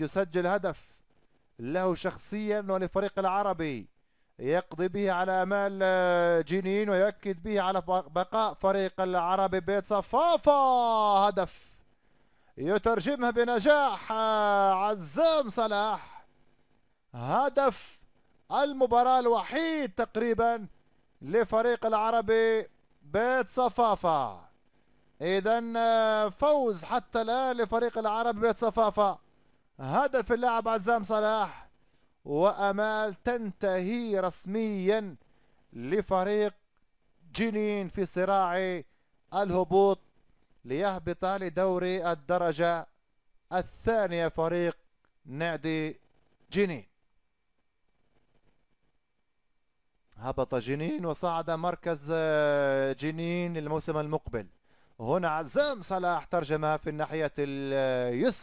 يسجل هدف له شخصيا ولفريق العربي يقضي به على امال آه، جنين ويؤكد به على بقاء فريق العربي بيت صفافه هدف يترجمها بنجاح آه، عزام صلاح هدف المباراة الوحيد تقريبا لفريق العربي بيت صفافة اذا آه، فوز حتى الان لفريق العربي بيت صفافة هدف اللاعب عزام صلاح وأمال تنتهي رسميا لفريق جنين في صراع الهبوط ليهبط لدوري الدرجة الثانية فريق نادي جنين هبط جنين وصعد مركز آه، جنين الموسم المقبل هنا عزام صلاح ترجمها في الناحية اليسرى